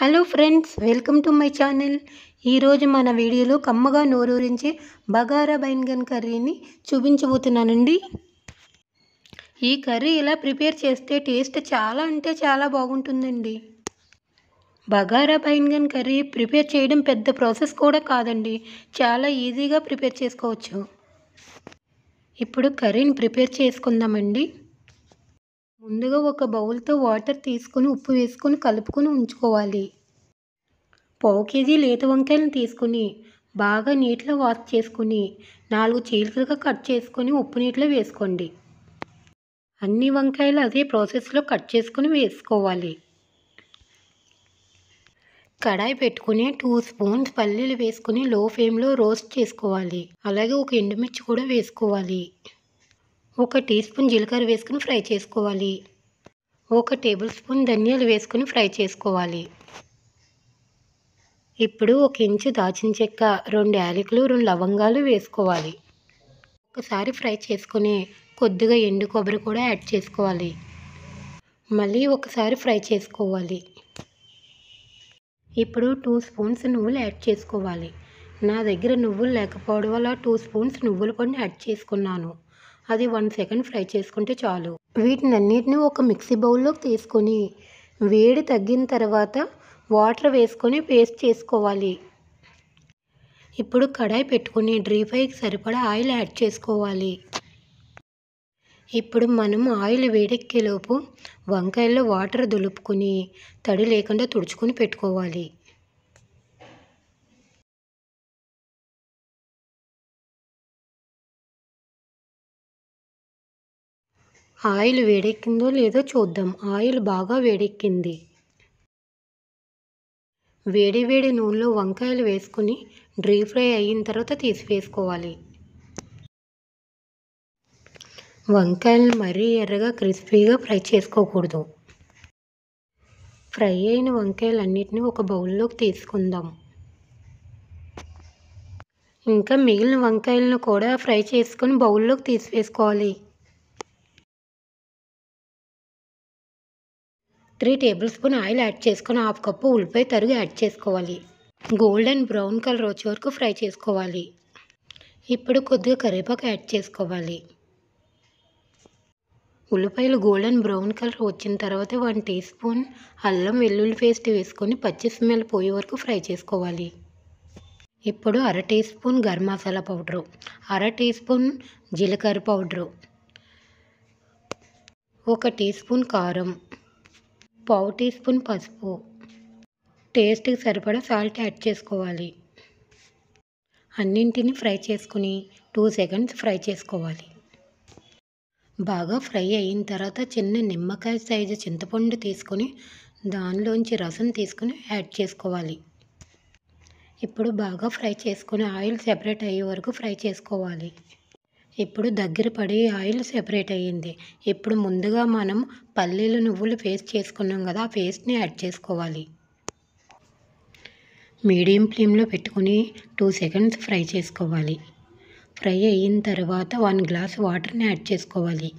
hello friends welcome to my channel ఈరోజు మన వీడియోలో కమ్మగా నోరూరించే బగారా బైన్గన్ కర్రీని చూపించబోతున్నానండి ఈ కర్రీ ఇలా ప్రిపేర్ చేస్తే టేస్ట్ చాలా అంటే చాలా బాగుంటుందండి బగారా బైన్గన్ కర్రీ ప్రిపేర్ చేయడం పెద్ద ప్రాసెస్ కూడా కాదండి చాలా ఈజీగా ప్రిపేర్ చేసుకోవచ్చు ఇప్పుడు కర్రీని ప్రిపేర్ చేసుకుందామండి ముందుగా ఒక బౌల్తో వాటర్ తీసుకొని ఉప్పు వేసుకొని కలుపుకొని ఉంచుకోవాలి పావు కేజీ లేత వంకాయలను తీసుకుని బాగా నీటిలో వాష్ చేసుకుని నాలుగు చీలికలుగా కట్ చేసుకొని ఉప్పు నీటిలో వేసుకోండి అన్ని వంకాయలు అదే ప్రాసెస్లో కట్ చేసుకొని వేసుకోవాలి కడాయి పెట్టుకుని టూ స్పూన్స్ పల్లీలు వేసుకుని లో ఫ్లేమ్లో రోస్ట్ చేసుకోవాలి అలాగే ఒక ఎండుమిర్చి కూడా వేసుకోవాలి ఒక టీ స్పూన్ జీలకర్ర వేసుకుని ఫ్రై చేసుకోవాలి ఒక టేబుల్ స్పూన్ ధనియాలు వేసుకుని ఫ్రై చేసుకోవాలి ఇప్పుడు ఒక ఇంచు దాచిన చెక్క రెండు యాలకులు రెండు లవంగాలు వేసుకోవాలి ఒకసారి ఫ్రై చేసుకుని కొద్దిగా ఎండు కొబ్బరి కూడా యాడ్ చేసుకోవాలి మళ్ళీ ఒకసారి ఫ్రై చేసుకోవాలి ఇప్పుడు టూ స్పూన్స్ నువ్వులు యాడ్ చేసుకోవాలి నా దగ్గర నువ్వులు లేకపోవడం వల్ల టూ స్పూన్స్ నువ్వుల పొడిని యాడ్ చేసుకున్నాను అది వన్ సెకండ్ ఫ్రై చేసుకుంటే చాలు వీటిని అన్నిటిని ఒక మిక్సీ బౌల్లోకి తీసుకొని వేడి తగ్గిన తర్వాత వాటర్ వేసుకొని పేస్ట్ చేసుకోవాలి ఇప్పుడు కడాయి పెట్టుకుని డ్రీ ఫ్రైకి సరిపడా ఆయిల్ యాడ్ చేసుకోవాలి ఇప్పుడు మనం ఆయిల్ వేడెక్కేలోపు వంకాయల్లో వాటర్ దులుపుకుని తడి లేకుండా తుడుచుకొని పెట్టుకోవాలి ఆయిల్ వేడెక్కిందో లేదో చూద్దాం ఆయిల్ బాగా వేడెక్కింది వేడి వేడి నూనెలో వంకాయలు వేసుకుని డ్రీ ఫ్రై అయిన తర్వాత తీసివేసుకోవాలి వంకాయలను మరీ ఎర్రగా క్రిస్పీగా ఫ్రై చేసుకోకూడదు ఫ్రై అయిన వంకాయలన్నిటిని ఒక బౌల్లోకి తీసుకుందాం ఇంకా మిగిలిన వంకాయలను కూడా ఫ్రై చేసుకొని బౌల్లోకి తీసివేసుకోవాలి three tablespoon oil add చేసుకొని హాఫ్ కప్పు ఉల్లిపాయ తరుగు యాడ్ చేసుకోవాలి గోల్డెన్ బ్రౌన్ కలర్ వచ్చే వరకు ఫ్రై చేసుకోవాలి ఇప్పుడు కొద్దిగా కరివేపాకు యాడ్ చేసుకోవాలి ఉల్లిపాయలు గోల్డెన్ బ్రౌన్ కలర్ వచ్చిన తర్వాత వన్ టీ స్పూన్ అల్లం వెల్లుల్లి పేస్ట్ వేసుకొని పచ్చి స్మెల్ పోయే వరకు ఫ్రై చేసుకోవాలి ఇప్పుడు అర teaspoon garam masala powder అర టీ స్పూన్ జీలకర్ర పౌడరు ఒక టీ స్పూన్ కారం పావు టీ స్పూన్ పసుపు టేస్ట్కి సరిపడా సాల్ట్ యాడ్ చేసుకోవాలి అన్నింటిని ఫ్రై చేసుకుని టూ సెకండ్స్ ఫ్రై చేసుకోవాలి బాగా ఫ్రై అయిన తర్వాత చిన్న నిమ్మకాయ సైజు చింతపండు తీసుకొని దానిలోంచి రసం తీసుకుని యాడ్ చేసుకోవాలి ఇప్పుడు బాగా ఫ్రై చేసుకుని ఆయిల్ సెపరేట్ అయ్యే వరకు ఫ్రై చేసుకోవాలి ఇప్పుడు దగ్గర పడి ఆయిల్ సెపరేట్ అయ్యింది ఇప్పుడు ముందుగా మనం పల్లీలు నువ్వులు పేస్ట్ చేసుకున్నాం కదా ఆ పేస్ట్ని యాడ్ చేసుకోవాలి మీడియం ఫ్లేమ్లో పెట్టుకుని టూ సెకండ్స్ ఫ్రై చేసుకోవాలి ఫ్రై అయిన తర్వాత వన్ గ్లాస్ వాటర్ని యాడ్ చేసుకోవాలి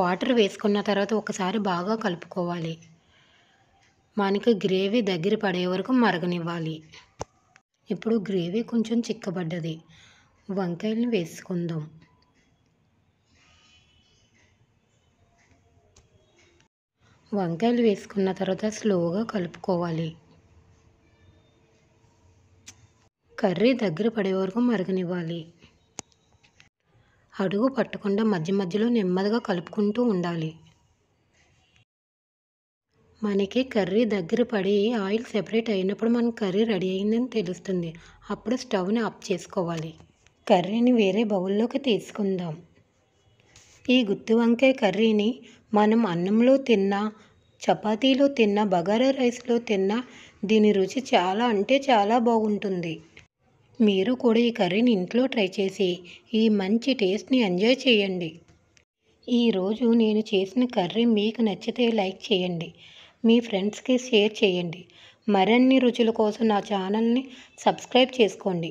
వాటర్ వేసుకున్న తర్వాత ఒకసారి బాగా కలుపుకోవాలి మనకి గ్రేవీ దగ్గర పడే వరకు మరగనివ్వాలి ఇప్పుడు గ్రేవీ కొంచెం చిక్కబడ్డది వంకాయలను వేసుకుందాం వంకాయలు వేసుకున్న తర్వాత స్లోగా కలుపుకోవాలి కర్రీ దగ్గర పడే వరకు మరగనివ్వాలి అడుగు పట్టకుండా మధ్య మధ్యలో నెమ్మదిగా కలుపుకుంటూ ఉండాలి మనకి కర్రీ దగ్గర పడి ఆయిల్ సెపరేట్ అయినప్పుడు మన కర్రీ రెడీ అయిందని తెలుస్తుంది అప్పుడు స్టవ్ని ఆఫ్ చేసుకోవాలి కర్రీని వేరే బౌల్లోకి తీసుకుందాం ఈ గుత్తి వంకాయ కర్రీని మనం అన్నంలో తిన్నా చపాతీలో తిన్నా బగారా రైస్లో తిన్నా దీని రుచి చాలా అంటే చాలా బాగుంటుంది మీరు కూడా ఈ కర్రీని ఇంట్లో ట్రై చేసి ఈ మంచి టేస్ట్ని ఎంజాయ్ చేయండి ఈరోజు నేను చేసిన కర్రీ మీకు నచ్చితే లైక్ చేయండి మీ ఫ్రెండ్స్కి షేర్ చేయండి మరిన్ని రుచుల కోసం నా ఛానల్ని సబ్స్క్రైబ్ చేసుకోండి